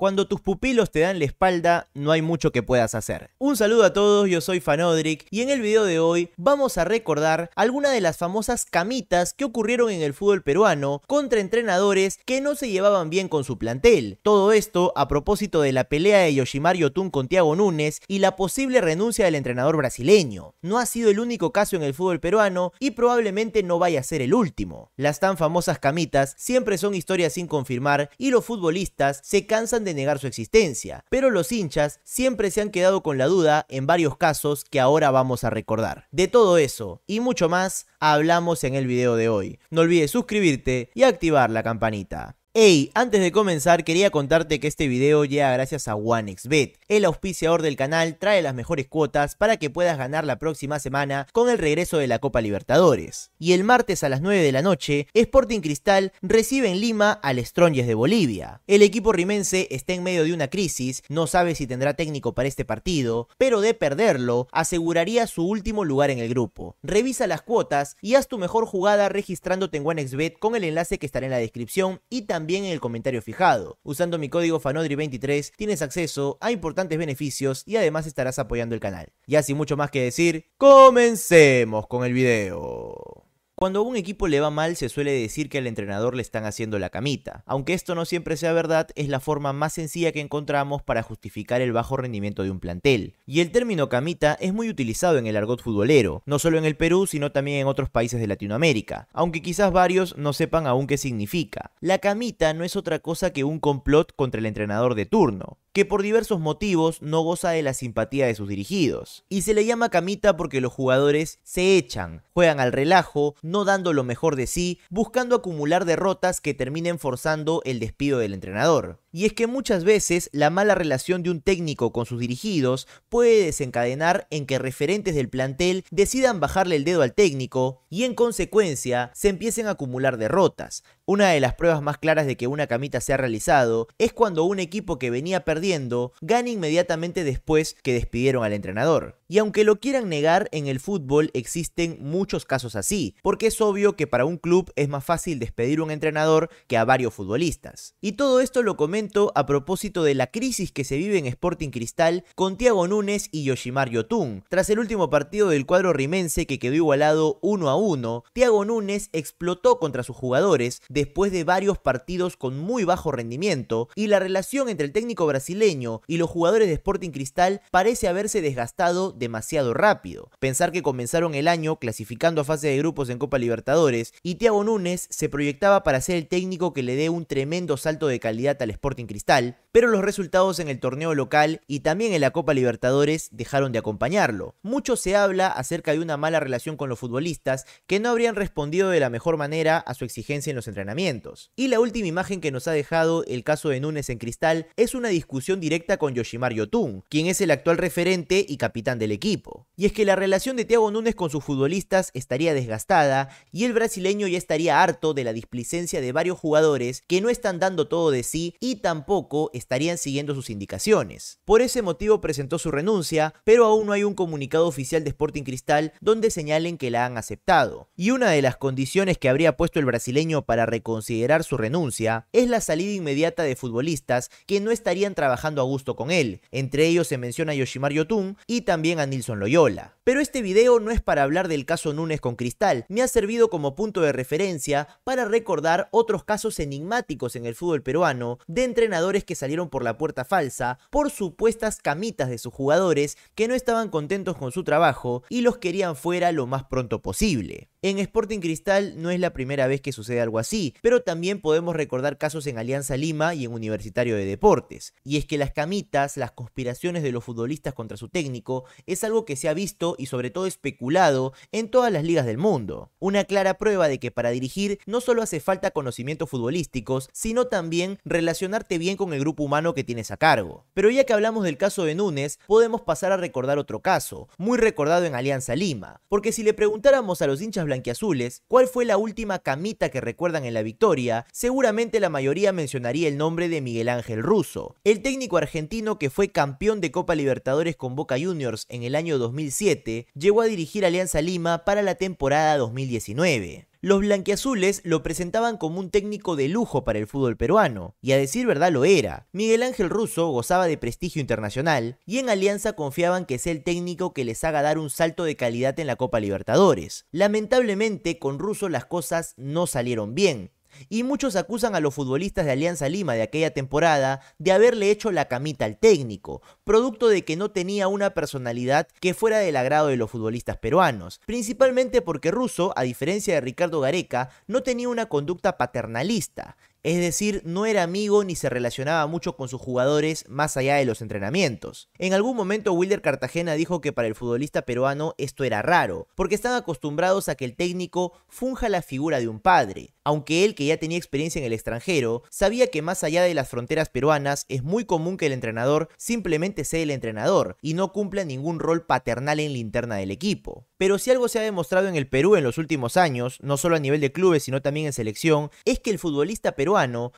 Cuando tus pupilos te dan la espalda, no hay mucho que puedas hacer. Un saludo a todos, yo soy Fanodric y en el video de hoy vamos a recordar algunas de las famosas camitas que ocurrieron en el fútbol peruano contra entrenadores que no se llevaban bien con su plantel. Todo esto a propósito de la pelea de Yoshimar Yotun con Thiago Núñez y la posible renuncia del entrenador brasileño. No ha sido el único caso en el fútbol peruano y probablemente no vaya a ser el último. Las tan famosas camitas siempre son historias sin confirmar y los futbolistas se cansan de negar su existencia, pero los hinchas siempre se han quedado con la duda en varios casos que ahora vamos a recordar. De todo eso y mucho más hablamos en el video de hoy. No olvides suscribirte y activar la campanita. Hey, antes de comenzar quería contarte que este video llega gracias a OneXBet. El auspiciador del canal trae las mejores cuotas para que puedas ganar la próxima semana con el regreso de la Copa Libertadores. Y el martes a las 9 de la noche, Sporting Cristal recibe en Lima al Strongest de Bolivia. El equipo rimense está en medio de una crisis, no sabe si tendrá técnico para este partido, pero de perderlo aseguraría su último lugar en el grupo. Revisa las cuotas y haz tu mejor jugada registrándote en OneXBet con el enlace que estará en la descripción y también también en el comentario fijado. Usando mi código FANODRI23 tienes acceso a importantes beneficios y además estarás apoyando el canal. Y así mucho más que decir, comencemos con el video. Cuando a un equipo le va mal se suele decir que al entrenador le están haciendo la camita. Aunque esto no siempre sea verdad, es la forma más sencilla que encontramos para justificar el bajo rendimiento de un plantel. Y el término camita es muy utilizado en el argot futbolero, no solo en el Perú, sino también en otros países de Latinoamérica, aunque quizás varios no sepan aún qué significa. La camita no es otra cosa que un complot contra el entrenador de turno que por diversos motivos no goza de la simpatía de sus dirigidos. Y se le llama camita porque los jugadores se echan, juegan al relajo, no dando lo mejor de sí, buscando acumular derrotas que terminen forzando el despido del entrenador. Y es que muchas veces la mala relación de un técnico con sus dirigidos puede desencadenar en que referentes del plantel decidan bajarle el dedo al técnico y en consecuencia se empiecen a acumular derrotas. Una de las pruebas más claras de que una camita se ha realizado es cuando un equipo que venía perdiendo gana inmediatamente después que despidieron al entrenador. Y aunque lo quieran negar, en el fútbol existen muchos casos así, porque es obvio que para un club es más fácil despedir un entrenador que a varios futbolistas. Y todo esto lo comento a propósito de la crisis que se vive en Sporting Cristal con Thiago Núñez y Yoshimar Yotun. Tras el último partido del cuadro rimense que quedó igualado 1 a 1, Thiago Núñez explotó contra sus jugadores después de varios partidos con muy bajo rendimiento y la relación entre el técnico brasileño y los jugadores de Sporting Cristal parece haberse desgastado demasiado rápido. Pensar que comenzaron el año clasificando a fase de grupos en Copa Libertadores y Thiago Núñez se proyectaba para ser el técnico que le dé un tremendo salto de calidad al Sporting Cristal, pero los resultados en el torneo local y también en la Copa Libertadores dejaron de acompañarlo. Mucho se habla acerca de una mala relación con los futbolistas que no habrían respondido de la mejor manera a su exigencia en los entrenamientos. Y la última imagen que nos ha dejado el caso de Núñez en Cristal es una discusión directa con Yoshimar Yotun, quien es el actual referente y capitán del equipo. Y es que la relación de Thiago Núñez con sus futbolistas estaría desgastada y el brasileño ya estaría harto de la displicencia de varios jugadores que no están dando todo de sí y tampoco estarían siguiendo sus indicaciones. Por ese motivo presentó su renuncia, pero aún no hay un comunicado oficial de Sporting Cristal donde señalen que la han aceptado. Y una de las condiciones que habría puesto el brasileño para reconsiderar su renuncia es la salida inmediata de futbolistas que no estarían trabajando a gusto con él. Entre ellos se menciona a Yoshimar Yotun y también Nilsson Nilson Loyola. Pero este video no es para hablar del caso Núñez con Cristal, me ha servido como punto de referencia para recordar otros casos enigmáticos en el fútbol peruano de entrenadores que salieron por la puerta falsa por supuestas camitas de sus jugadores que no estaban contentos con su trabajo y los querían fuera lo más pronto posible. En Sporting Cristal no es la primera vez que sucede algo así, pero también podemos recordar casos en Alianza Lima y en Universitario de Deportes. Y es que las camitas, las conspiraciones de los futbolistas contra su técnico, es algo que se ha visto y sobre todo especulado en todas las ligas del mundo. Una clara prueba de que para dirigir no solo hace falta conocimientos futbolísticos, sino también relacionarte bien con el grupo humano que tienes a cargo. Pero ya que hablamos del caso de Núñez, podemos pasar a recordar otro caso, muy recordado en Alianza Lima, porque si le preguntáramos a los hinchas blanquiazules, cuál fue la última camita que recuerdan en la victoria, seguramente la mayoría mencionaría el nombre de Miguel Ángel Russo, el técnico argentino que fue campeón de Copa Libertadores con Boca Juniors en el año 2007, llegó a dirigir Alianza Lima para la temporada 2019 los blanquiazules lo presentaban como un técnico de lujo para el fútbol peruano, y a decir verdad lo era. Miguel Ángel Russo gozaba de prestigio internacional, y en Alianza confiaban que sea el técnico que les haga dar un salto de calidad en la Copa Libertadores. Lamentablemente, con Russo las cosas no salieron bien, y muchos acusan a los futbolistas de Alianza Lima de aquella temporada de haberle hecho la camita al técnico, producto de que no tenía una personalidad que fuera del agrado de los futbolistas peruanos, principalmente porque Russo, a diferencia de Ricardo Gareca, no tenía una conducta paternalista. Es decir, no era amigo ni se relacionaba mucho con sus jugadores más allá de los entrenamientos. En algún momento Wilder Cartagena dijo que para el futbolista peruano esto era raro, porque están acostumbrados a que el técnico funja la figura de un padre, aunque él que ya tenía experiencia en el extranjero, sabía que más allá de las fronteras peruanas es muy común que el entrenador simplemente sea el entrenador y no cumpla ningún rol paternal en la interna del equipo. Pero si algo se ha demostrado en el Perú en los últimos años, no solo a nivel de clubes sino también en selección, es que el futbolista peruano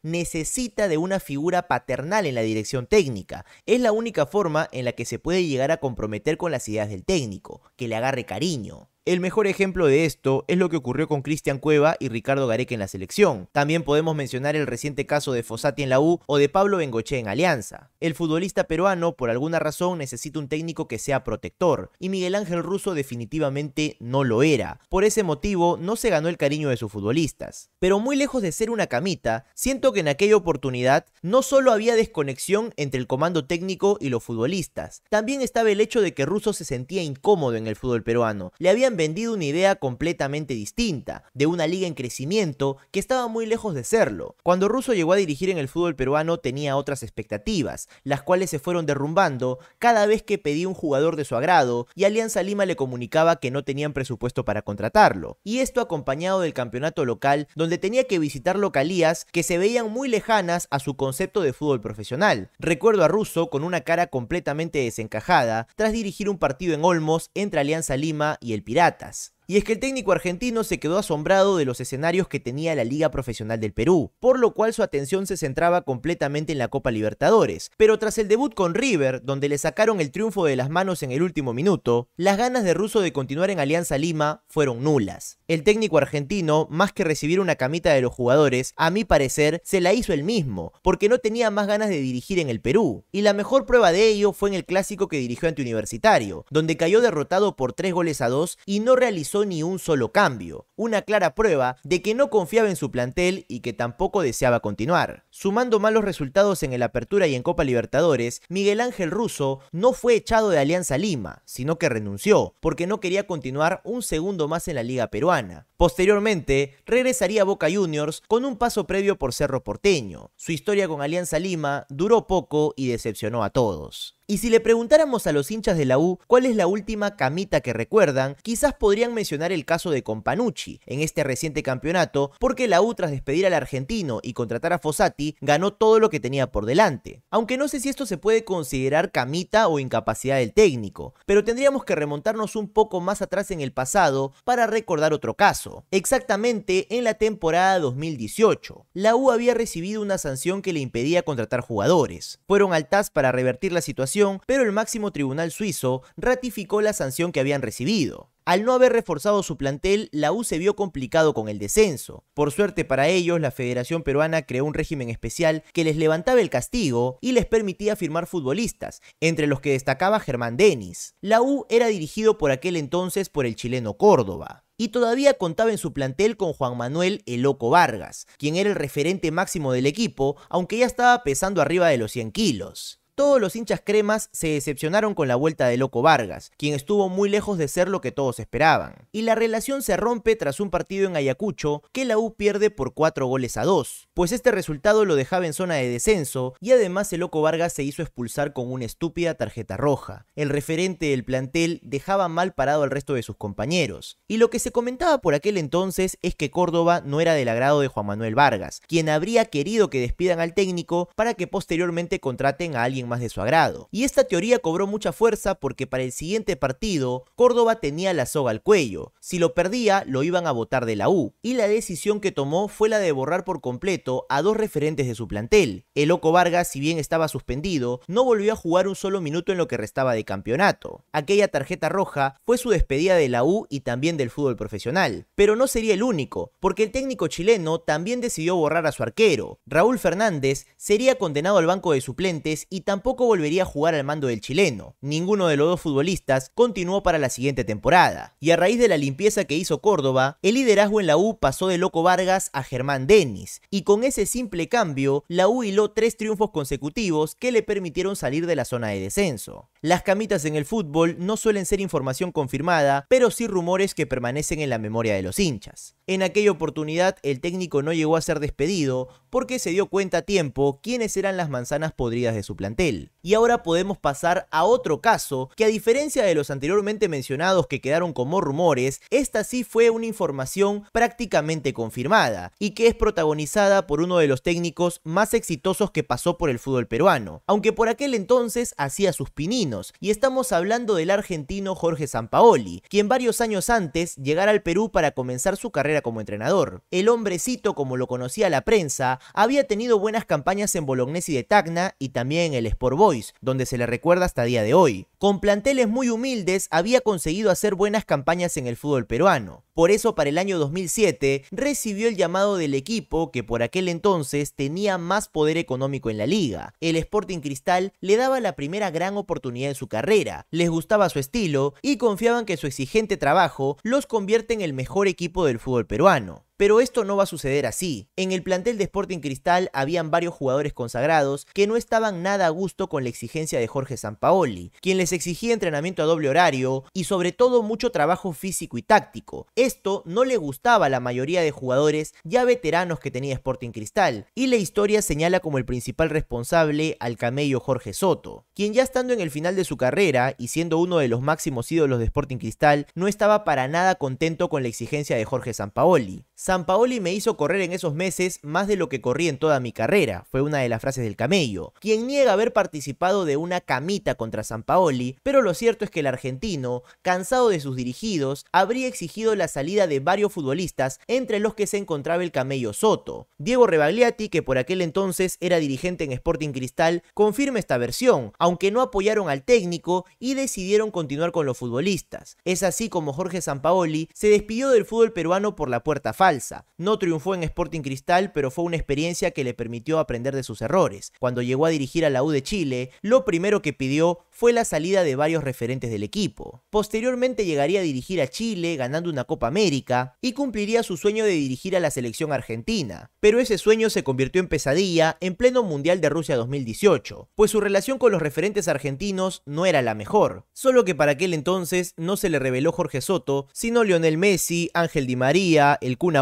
necesita de una figura paternal en la dirección técnica. Es la única forma en la que se puede llegar a comprometer con las ideas del técnico, que le agarre cariño. El mejor ejemplo de esto es lo que ocurrió con Cristian Cueva y Ricardo Gareca en la selección. También podemos mencionar el reciente caso de Fossati en la U o de Pablo Bengoche en Alianza. El futbolista peruano, por alguna razón, necesita un técnico que sea protector, y Miguel Ángel Russo definitivamente no lo era. Por ese motivo, no se ganó el cariño de sus futbolistas. Pero muy lejos de ser una camita, siento que en aquella oportunidad no solo había desconexión entre el comando técnico y los futbolistas, también estaba el hecho de que Russo se sentía incómodo en el fútbol peruano. Le habían vendido una idea completamente distinta, de una liga en crecimiento que estaba muy lejos de serlo. Cuando Russo llegó a dirigir en el fútbol peruano tenía otras expectativas, las cuales se fueron derrumbando cada vez que pedía un jugador de su agrado y Alianza Lima le comunicaba que no tenían presupuesto para contratarlo. Y esto acompañado del campeonato local donde tenía que visitar localías que se veían muy lejanas a su concepto de fútbol profesional. Recuerdo a Russo con una cara completamente desencajada tras dirigir un partido en Olmos entre Alianza Lima y el Pirata piratas y es que el técnico argentino se quedó asombrado de los escenarios que tenía la Liga Profesional del Perú, por lo cual su atención se centraba completamente en la Copa Libertadores. Pero tras el debut con River, donde le sacaron el triunfo de las manos en el último minuto, las ganas de Russo de continuar en Alianza Lima fueron nulas. El técnico argentino, más que recibir una camita de los jugadores, a mi parecer, se la hizo él mismo, porque no tenía más ganas de dirigir en el Perú. Y la mejor prueba de ello fue en el clásico que dirigió ante Universitario, donde cayó derrotado por 3 goles a 2 y no realizó ni un solo cambio, una clara prueba de que no confiaba en su plantel y que tampoco deseaba continuar. Sumando malos resultados en el Apertura y en Copa Libertadores, Miguel Ángel Russo no fue echado de Alianza Lima, sino que renunció, porque no quería continuar un segundo más en la Liga Peruana. Posteriormente, regresaría a Boca Juniors con un paso previo por Cerro Porteño. Su historia con Alianza Lima duró poco y decepcionó a todos. Y si le preguntáramos a los hinchas de la U cuál es la última camita que recuerdan, quizás podrían mencionar el caso de Companucci en este reciente campeonato, porque la U tras despedir al argentino y contratar a Fossati ganó todo lo que tenía por delante. Aunque no sé si esto se puede considerar camita o incapacidad del técnico, pero tendríamos que remontarnos un poco más atrás en el pasado para recordar otro caso. Exactamente en la temporada 2018, la U había recibido una sanción que le impedía contratar jugadores. Fueron al TAS para revertir la situación, pero el máximo tribunal suizo ratificó la sanción que habían recibido. Al no haber reforzado su plantel, la U se vio complicado con el descenso. Por suerte para ellos, la Federación Peruana creó un régimen especial que les levantaba el castigo y les permitía firmar futbolistas, entre los que destacaba Germán Denis. La U era dirigido por aquel entonces por el chileno Córdoba y todavía contaba en su plantel con Juan Manuel Eloco Vargas, quien era el referente máximo del equipo, aunque ya estaba pesando arriba de los 100 kilos todos los hinchas cremas se decepcionaron con la vuelta de Loco Vargas, quien estuvo muy lejos de ser lo que todos esperaban. Y la relación se rompe tras un partido en Ayacucho que la U pierde por 4 goles a 2, pues este resultado lo dejaba en zona de descenso y además el Loco Vargas se hizo expulsar con una estúpida tarjeta roja. El referente del plantel dejaba mal parado al resto de sus compañeros. Y lo que se comentaba por aquel entonces es que Córdoba no era del agrado de Juan Manuel Vargas, quien habría querido que despidan al técnico para que posteriormente contraten a alguien más más de su agrado. Y esta teoría cobró mucha fuerza porque para el siguiente partido, Córdoba tenía la soga al cuello. Si lo perdía, lo iban a votar de la U. Y la decisión que tomó fue la de borrar por completo a dos referentes de su plantel. El Loco Vargas, si bien estaba suspendido, no volvió a jugar un solo minuto en lo que restaba de campeonato. Aquella tarjeta roja fue su despedida de la U y también del fútbol profesional. Pero no sería el único, porque el técnico chileno también decidió borrar a su arquero. Raúl Fernández sería condenado al banco de suplentes y también tampoco volvería a jugar al mando del chileno. Ninguno de los dos futbolistas continuó para la siguiente temporada. Y a raíz de la limpieza que hizo Córdoba, el liderazgo en la U pasó de Loco Vargas a Germán Denis. Y con ese simple cambio, la U hiló tres triunfos consecutivos que le permitieron salir de la zona de descenso. Las camitas en el fútbol no suelen ser información confirmada, pero sí rumores que permanecen en la memoria de los hinchas. En aquella oportunidad, el técnico no llegó a ser despedido porque se dio cuenta a tiempo quiénes eran las manzanas podridas de su plantel. Y ahora podemos pasar a otro caso, que a diferencia de los anteriormente mencionados que quedaron como rumores, esta sí fue una información prácticamente confirmada, y que es protagonizada por uno de los técnicos más exitosos que pasó por el fútbol peruano, aunque por aquel entonces hacía sus pininos, y estamos hablando del argentino Jorge Sampaoli, quien varios años antes llegara al Perú para comenzar su carrera como entrenador. El hombrecito, como lo conocía la prensa, había tenido buenas campañas en Bolognesi de Tacna y también en el por Boys, donde se le recuerda hasta día de hoy. Con planteles muy humildes había conseguido hacer buenas campañas en el fútbol peruano. Por eso para el año 2007 recibió el llamado del equipo que por aquel entonces tenía más poder económico en la liga. El Sporting Cristal le daba la primera gran oportunidad en su carrera, les gustaba su estilo y confiaban que su exigente trabajo los convierte en el mejor equipo del fútbol peruano. Pero esto no va a suceder así. En el plantel de Sporting Cristal habían varios jugadores consagrados que no estaban nada a gusto con la exigencia de Jorge Sampaoli, quien les exigía entrenamiento a doble horario y sobre todo mucho trabajo físico y táctico. Esto no le gustaba a la mayoría de jugadores ya veteranos que tenía Sporting Cristal, y la historia señala como el principal responsable al camello Jorge Soto, quien ya estando en el final de su carrera y siendo uno de los máximos ídolos de Sporting Cristal, no estaba para nada contento con la exigencia de Jorge Sampaoli. San Paoli me hizo correr en esos meses más de lo que corrí en toda mi carrera, fue una de las frases del camello, quien niega haber participado de una camita contra San Paoli, pero lo cierto es que el argentino, cansado de sus dirigidos, habría exigido la salida de varios futbolistas, entre los que se encontraba el camello Soto. Diego Rebagliati, que por aquel entonces era dirigente en Sporting Cristal, confirma esta versión, aunque no apoyaron al técnico y decidieron continuar con los futbolistas. Es así como Jorge Sampaoli se despidió del fútbol peruano por la puerta falsa no triunfó en Sporting Cristal, pero fue una experiencia que le permitió aprender de sus errores. Cuando llegó a dirigir a la U de Chile, lo primero que pidió fue la salida de varios referentes del equipo. Posteriormente llegaría a dirigir a Chile ganando una Copa América y cumpliría su sueño de dirigir a la selección argentina, pero ese sueño se convirtió en pesadilla en pleno Mundial de Rusia 2018, pues su relación con los referentes argentinos no era la mejor, solo que para aquel entonces no se le reveló Jorge Soto, sino Lionel Messi, Ángel Di María, el Kun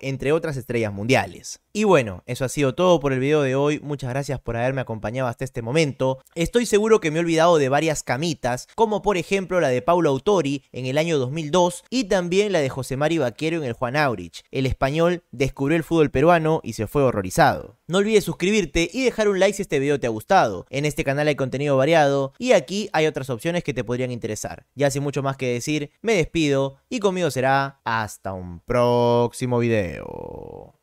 entre otras estrellas mundiales. Y bueno, eso ha sido todo por el video de hoy. Muchas gracias por haberme acompañado hasta este momento. Estoy seguro que me he olvidado de varias camitas, como por ejemplo la de Paulo Autori en el año 2002 y también la de José Mari Vaquero en el Juan Aurich. El español descubrió el fútbol peruano y se fue horrorizado. No olvides suscribirte y dejar un like si este video te ha gustado. En este canal hay contenido variado y aquí hay otras opciones que te podrían interesar. Ya sin mucho más que decir, me despido y conmigo será hasta un próximo video.